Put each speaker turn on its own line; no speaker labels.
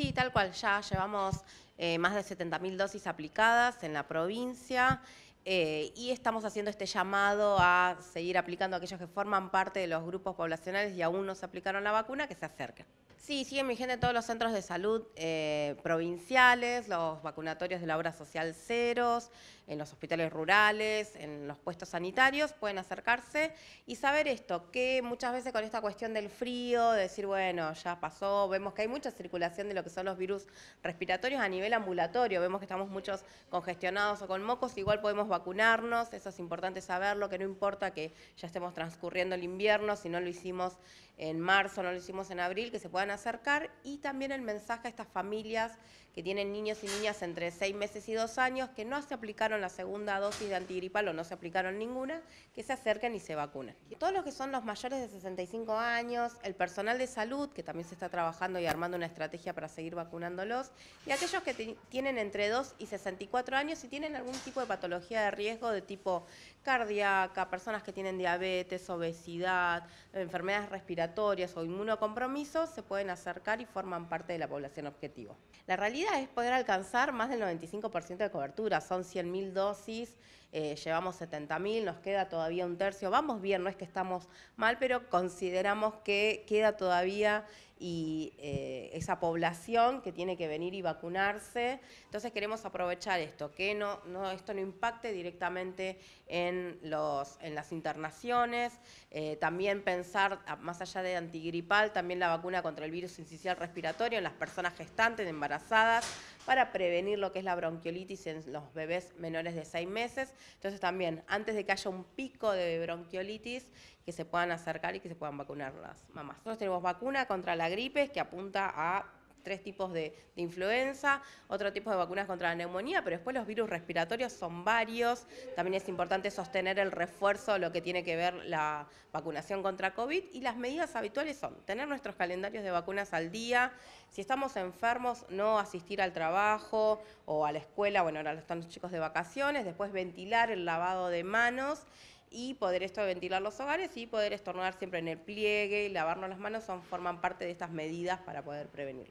Sí, tal cual, ya llevamos eh, más de 70.000 dosis aplicadas en la provincia eh, y estamos haciendo este llamado a seguir aplicando a aquellos que forman parte de los grupos poblacionales y aún no se aplicaron la vacuna, que se acerquen. Sí, siguen gente todos los centros de salud eh, provinciales, los vacunatorios de la obra social ceros, en los hospitales rurales, en los puestos sanitarios, pueden acercarse y saber esto, que muchas veces con esta cuestión del frío, decir, bueno, ya pasó, vemos que hay mucha circulación de lo que son los virus respiratorios a nivel ambulatorio, vemos que estamos muchos congestionados o con mocos, igual podemos vacunarnos, eso es importante saberlo, que no importa que ya estemos transcurriendo el invierno, si no lo hicimos en marzo, no lo hicimos en abril, que se puedan acercar y también el mensaje a estas familias que tienen niños y niñas entre 6 meses y 2 años que no se aplicaron la segunda dosis de antigripal o no se aplicaron ninguna, que se acerquen y se vacunen. Todos los que son los mayores de 65 años, el personal de salud, que también se está trabajando y armando una estrategia para seguir vacunándolos, y aquellos que tienen entre 2 y 64 años y tienen algún tipo de patología de riesgo de tipo cardíaca, personas que tienen diabetes, obesidad, enfermedades respiratorias o inmunocompromisos se pueden acercar y forman parte de la población objetivo. La realidad es poder alcanzar más del 95% de cobertura, son 100.000 dosis, eh, llevamos 70.000, nos queda todavía un tercio, vamos bien, no es que estamos mal, pero consideramos que queda todavía y... Eh, esa población que tiene que venir y vacunarse. Entonces queremos aprovechar esto, que no, no esto no impacte directamente en, los, en las internaciones, eh, también pensar, más allá de antigripal, también la vacuna contra el virus incisional respiratorio en las personas gestantes, embarazadas, para prevenir lo que es la bronquiolitis en los bebés menores de 6 meses. Entonces también, antes de que haya un pico de bronquiolitis, que se puedan acercar y que se puedan vacunar las mamás. Nosotros tenemos vacuna contra la gripe que apunta a tres tipos de, influenza, otro tipo de vacunas contra la neumonía, pero después los virus respiratorios son varios. También es importante sostener el refuerzo, lo que tiene que ver la vacunación contra COVID. Y las medidas habituales son tener nuestros calendarios de vacunas al día, si estamos enfermos, no asistir al trabajo o a la escuela, bueno, ahora están los chicos de vacaciones, después ventilar el lavado de manos y poder esto de ventilar los hogares y poder estornudar siempre en el pliegue, lavarnos las manos son, forman parte de estas medidas para poder prevenir.